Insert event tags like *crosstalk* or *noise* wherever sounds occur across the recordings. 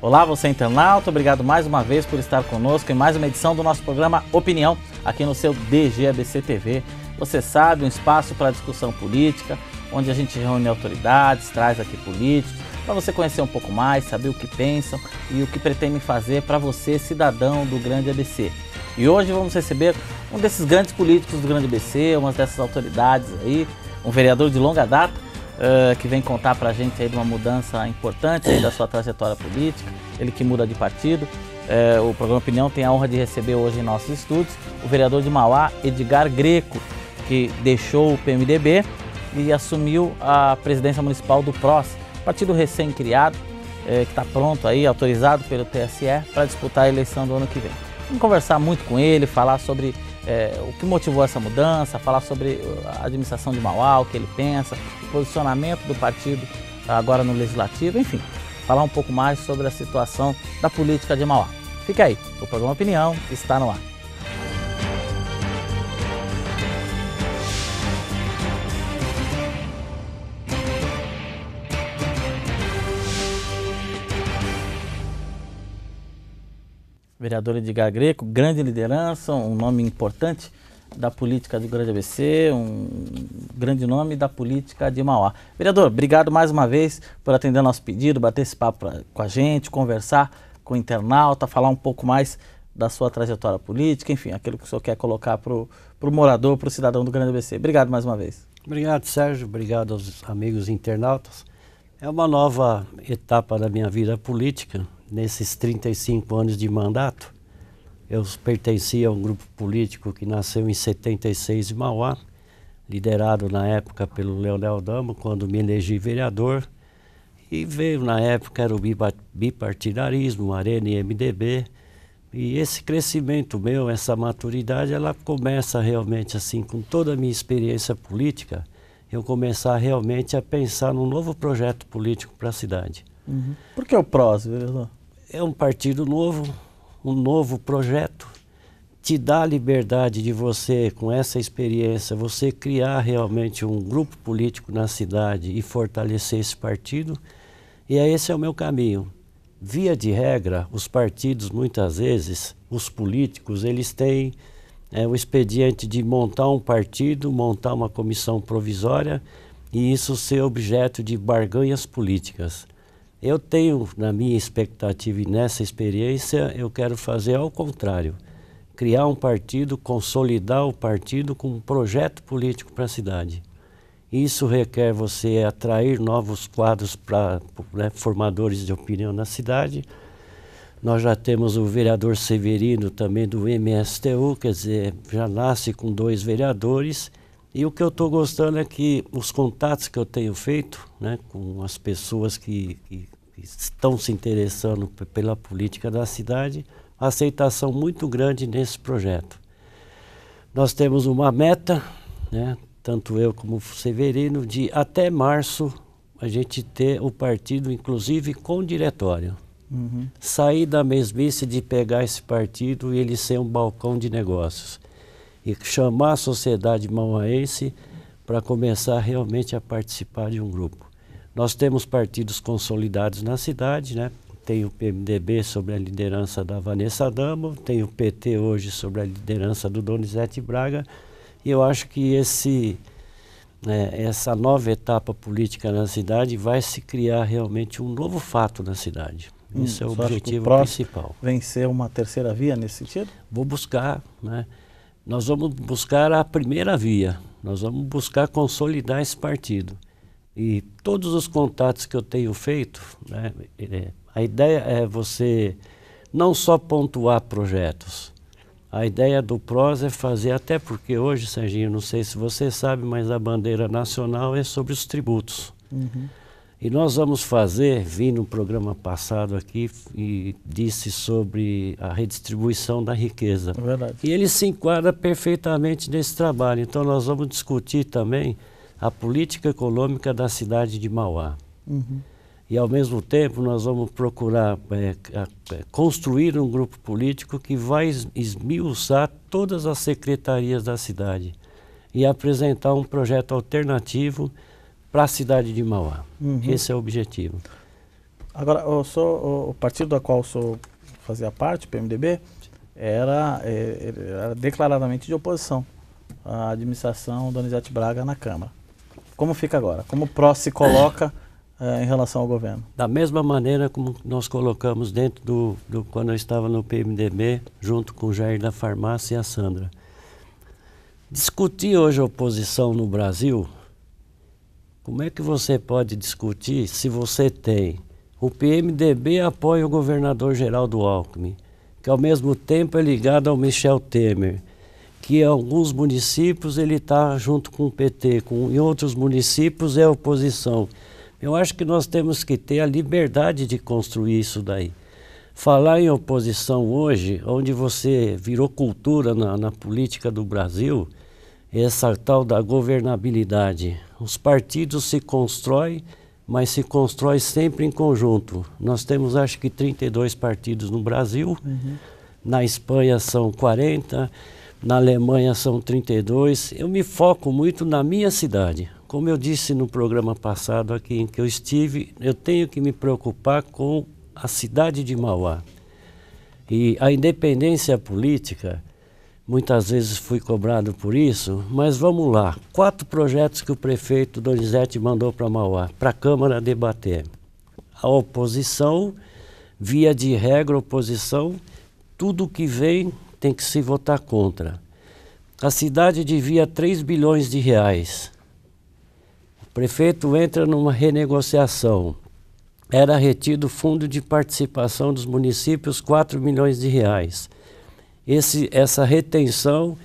Olá, você é internauta, obrigado mais uma vez por estar conosco em mais uma edição do nosso programa Opinião, aqui no seu DGABC TV. Você sabe, um espaço para discussão política, onde a gente reúne autoridades, traz aqui políticos, para você conhecer um pouco mais, saber o que pensam e o que pretendem fazer para você, cidadão do Grande ABC. E hoje vamos receber um desses grandes políticos do Grande ABC, uma dessas autoridades aí, um vereador de longa data, uh, que vem contar para a gente aí de uma mudança importante da sua trajetória política, ele que muda de partido. Uh, o programa Opinião tem a honra de receber hoje em nossos estúdios o vereador de Mauá, Edgar Greco, que deixou o PMDB e assumiu a presidência municipal do PROS, partido recém-criado, eh, que está pronto aí, autorizado pelo TSE, para disputar a eleição do ano que vem. Vamos conversar muito com ele, falar sobre é, o que motivou essa mudança, falar sobre uh, a administração de Mauá, o que ele pensa, o posicionamento do partido agora no Legislativo, enfim, falar um pouco mais sobre a situação da política de Mauá. Fica aí, o programa Opinião está no ar. vereador Edgar Greco, grande liderança, um nome importante da política do Grande ABC, um grande nome da política de Mauá. Vereador, obrigado mais uma vez por atender nosso pedido, bater esse papo pra, com a gente, conversar com o internauta, falar um pouco mais da sua trajetória política, enfim, aquilo que o senhor quer colocar para o morador, para o cidadão do Grande ABC. Obrigado mais uma vez. Obrigado, Sérgio. Obrigado aos amigos internautas. É uma nova etapa da minha vida política nesses 35 anos de mandato, eu pertencia a um grupo político que nasceu em 76 em Mauá, liderado na época pelo Leonel Damo, quando me elegi vereador. E veio na época, era o bipartidarismo, Arena e MDB. E esse crescimento meu, essa maturidade, ela começa realmente assim, com toda a minha experiência política, eu começar realmente a pensar num novo projeto político para a cidade. Uhum. Por que o PROS, vereador? é um partido novo, um novo projeto, te dá a liberdade de você, com essa experiência, você criar realmente um grupo político na cidade e fortalecer esse partido. E é esse é o meu caminho. Via de regra, os partidos, muitas vezes, os políticos, eles têm é, o expediente de montar um partido, montar uma comissão provisória e isso ser objeto de barganhas políticas. Eu tenho, na minha expectativa e nessa experiência, eu quero fazer ao contrário. Criar um partido, consolidar o partido com um projeto político para a cidade. Isso requer você atrair novos quadros para né, formadores de opinião na cidade. Nós já temos o vereador Severino também do MSTU, quer dizer, já nasce com dois vereadores e o que eu estou gostando é que os contatos que eu tenho feito né, com as pessoas que, que estão se interessando pela política da cidade, aceitação muito grande nesse projeto. Nós temos uma meta, né, tanto eu como o Severino, de até março a gente ter o partido, inclusive, com diretório. Uhum. Sair da mesmice de pegar esse partido e ele ser um balcão de negócios e chamar a sociedade mauaense para começar realmente a participar de um grupo. Nós temos partidos consolidados na cidade, né? tem o PMDB sobre a liderança da Vanessa Damo, tem o PT hoje sobre a liderança do Donizete Braga, e eu acho que esse, né, essa nova etapa política na cidade vai se criar realmente um novo fato na cidade. Isso hum, é o objetivo o principal. Vencer uma terceira via nesse sentido? Vou buscar, né? nós vamos buscar a primeira via, nós vamos buscar consolidar esse partido. E todos os contatos que eu tenho feito, né, é, a ideia é você não só pontuar projetos. A ideia do PROS é fazer, até porque hoje, Serginho, não sei se você sabe, mas a bandeira nacional é sobre os tributos. Uhum. E nós vamos fazer, vim no programa passado aqui e disse sobre a redistribuição da riqueza. É verdade. E ele se enquadra perfeitamente nesse trabalho. Então nós vamos discutir também a política econômica da cidade de Mauá. Uhum. E ao mesmo tempo nós vamos procurar é, é construir um grupo político que vai esmiuçar todas as secretarias da cidade e apresentar um projeto alternativo para a cidade de Mauá. Uhum. Esse é o objetivo. Agora, eu sou, o partido da qual eu fazia parte, o PMDB, era, é, era declaradamente de oposição à administração Donizete Braga na Câmara. Como fica agora? Como o PRO se coloca é, *coughs* em relação ao governo? Da mesma maneira como nós colocamos dentro do, do quando eu estava no PMDB, junto com o Jair da Farmácia e a Sandra. Discutir hoje a oposição no Brasil como é que você pode discutir se você tem? O PMDB apoia o governador Geraldo Alckmin, que ao mesmo tempo é ligado ao Michel Temer, que em alguns municípios ele está junto com o PT, com, em outros municípios é oposição. Eu acho que nós temos que ter a liberdade de construir isso daí. Falar em oposição hoje, onde você virou cultura na, na política do Brasil, essa tal da governabilidade. Os partidos se constroem, mas se constrói sempre em conjunto. Nós temos acho que 32 partidos no Brasil, uhum. na Espanha são 40, na Alemanha são 32. Eu me foco muito na minha cidade. Como eu disse no programa passado aqui em que eu estive, eu tenho que me preocupar com a cidade de Mauá. E a independência política Muitas vezes fui cobrado por isso, mas vamos lá. Quatro projetos que o prefeito Donizete mandou para Mauá, para a Câmara debater. A oposição, via de regra, oposição, tudo que vem tem que se votar contra. A cidade devia 3 bilhões de reais. O prefeito entra numa renegociação. Era retido fundo de participação dos municípios 4 milhões de reais esse, essa retenção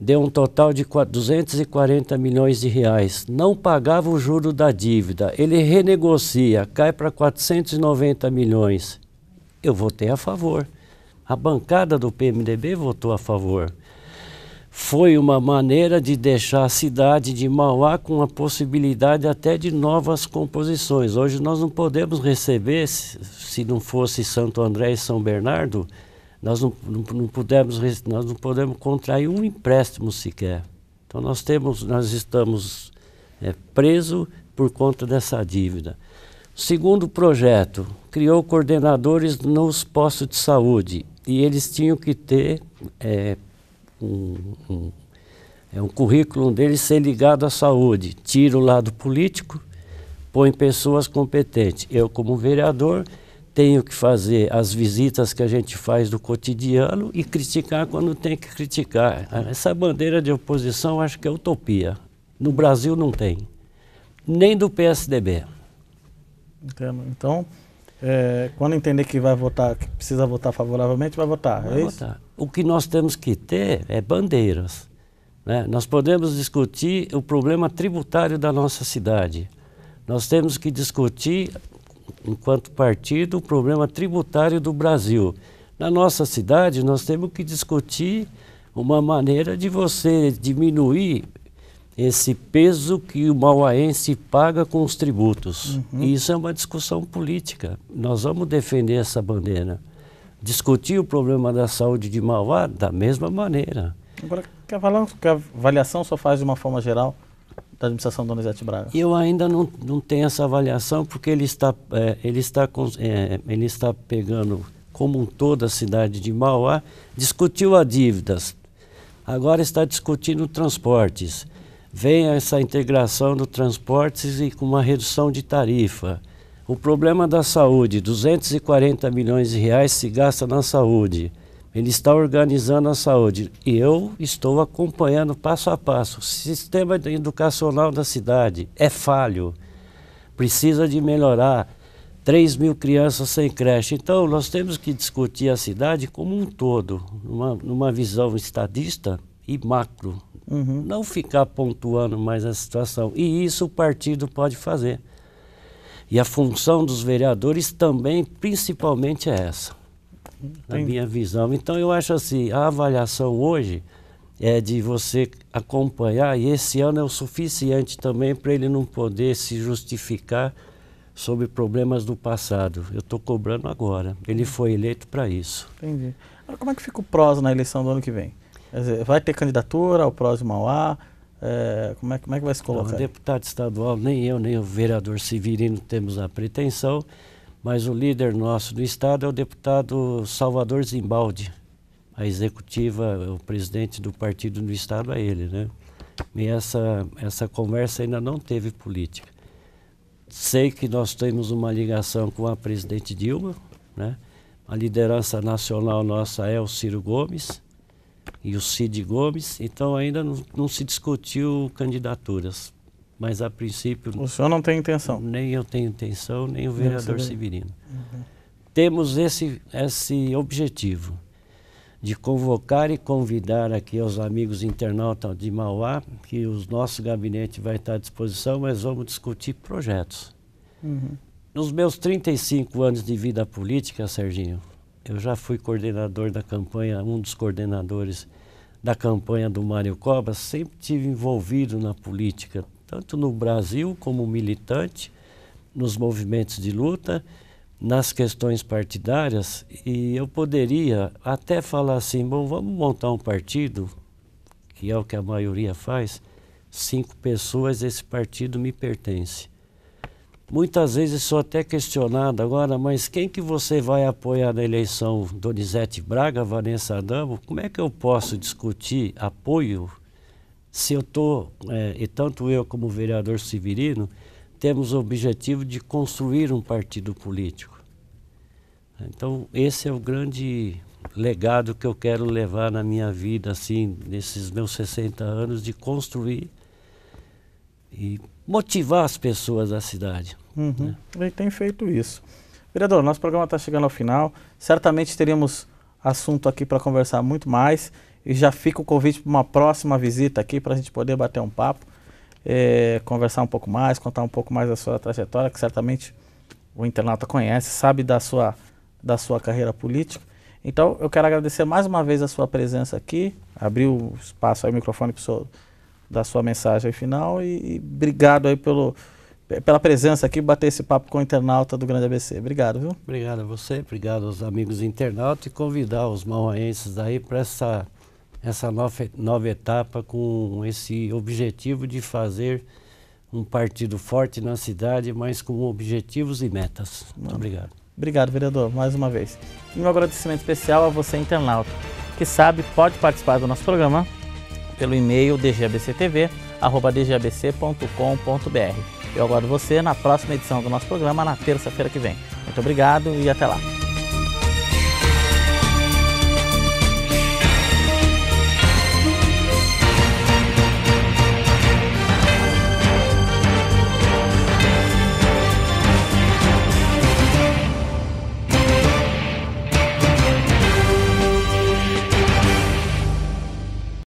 deu um total de 240 milhões de reais. Não pagava o juro da dívida, ele renegocia, cai para 490 milhões. Eu votei a favor. A bancada do PMDB votou a favor. Foi uma maneira de deixar a cidade de Mauá com a possibilidade até de novas composições. Hoje nós não podemos receber, se não fosse Santo André e São Bernardo, nós não, não, não, podemos, nós não podemos contrair um empréstimo sequer. Então nós temos, nós estamos é, presos por conta dessa dívida. Segundo projeto, criou coordenadores nos postos de saúde e eles tinham que ter é, um, um, é, um currículo deles ser ligado à saúde. Tira o lado político, põe pessoas competentes. Eu, como vereador, tenho que fazer as visitas que a gente faz do cotidiano e criticar quando tem que criticar. Essa bandeira de oposição acho que é utopia. No Brasil não tem, nem do PSDB. Entendo. Então, é, quando entender que vai votar, que precisa votar favoravelmente, vai votar. Vai é votar. O que nós temos que ter é bandeiras. Né? Nós podemos discutir o problema tributário da nossa cidade. Nós temos que discutir enquanto partido, o problema tributário do Brasil. Na nossa cidade, nós temos que discutir uma maneira de você diminuir esse peso que o mauaense paga com os tributos. Uhum. E isso é uma discussão política. Nós vamos defender essa bandeira. Discutir o problema da saúde de Mauá da mesma maneira. Agora, que avaliação só faz de uma forma geral da administração Donizete Braga? Eu ainda não, não tenho essa avaliação porque ele está, é, ele, está é, ele está pegando como um todo a cidade de Mauá, discutiu a dívidas, agora está discutindo transportes. Vem essa integração do transportes e com uma redução de tarifa. O problema da saúde, 240 milhões de reais se gasta na saúde. Ele está organizando a saúde e eu estou acompanhando passo a passo. O sistema educacional da cidade é falho, precisa de melhorar. 3 mil crianças sem creche. Então, nós temos que discutir a cidade como um todo, numa, numa visão estadista e macro. Uhum. Não ficar pontuando mais a situação. E isso o partido pode fazer. E a função dos vereadores também, principalmente, é essa na minha visão. Então eu acho assim, a avaliação hoje é de você acompanhar e esse ano é o suficiente também para ele não poder se justificar sobre problemas do passado. Eu estou cobrando agora. Ele foi eleito para isso. Entendi. Agora, como é que fica o PROS na eleição do ano que vem? Dizer, vai ter candidatura ao PROS de Mauá? É, como, é, como é que vai se colocar? Não, deputado estadual, nem eu, nem o vereador Severino temos a pretensão mas o líder nosso do Estado é o deputado Salvador Zimbaldi. A executiva, o presidente do partido do Estado é ele, né? E essa, essa conversa ainda não teve política. Sei que nós temos uma ligação com a presidente Dilma, né? A liderança nacional nossa é o Ciro Gomes e o Cid Gomes, então ainda não, não se discutiu candidaturas mas a princípio... O senhor não tem intenção? Nem eu tenho intenção, nem o vereador Severino. Uhum. Temos esse, esse objetivo de convocar e convidar aqui os amigos internautas de Mauá, que o nosso gabinete vai estar à disposição, mas vamos discutir projetos. Uhum. Nos meus 35 anos de vida política, Serginho, eu já fui coordenador da campanha, um dos coordenadores da campanha do Mário Covas, sempre tive envolvido na política, tanto no Brasil como militante, nos movimentos de luta, nas questões partidárias, e eu poderia até falar assim: bom, vamos montar um partido, que é o que a maioria faz, cinco pessoas, esse partido me pertence. Muitas vezes sou até questionado agora, mas quem que você vai apoiar na eleição? Donizete Braga, Vanessa Adamo? Como é que eu posso discutir apoio se eu estou, é, e tanto eu como o vereador Severino, temos o objetivo de construir um partido político. Então, esse é o grande legado que eu quero levar na minha vida, assim, nesses meus 60 anos, de construir e motivar as pessoas da cidade. Uhum. Né? Ele tem feito isso. Vereador, nosso programa está chegando ao final. Certamente teremos assunto aqui para conversar muito mais. E já fica o convite para uma próxima visita aqui para a gente poder bater um papo, é, conversar um pouco mais, contar um pouco mais da sua trajetória, que certamente o internauta conhece, sabe da sua, da sua carreira política. Então, eu quero agradecer mais uma vez a sua presença aqui, abrir o espaço aí, o microfone para da sua mensagem final e, e obrigado aí pelo, pela presença aqui, bater esse papo com o internauta do Grande ABC. Obrigado, viu? Obrigado a você, obrigado aos amigos internautas e convidar os mauaenses aí para essa essa nova, nova etapa com esse objetivo de fazer um partido forte na cidade, mas com objetivos e metas. Muito Não. obrigado. Obrigado, vereador, mais uma vez. E um agradecimento especial a você, internauta, que sabe, pode participar do nosso programa pelo e-mail dgabctv.dgabc.com.br. Eu aguardo você na próxima edição do nosso programa, na terça-feira que vem. Muito obrigado e até lá.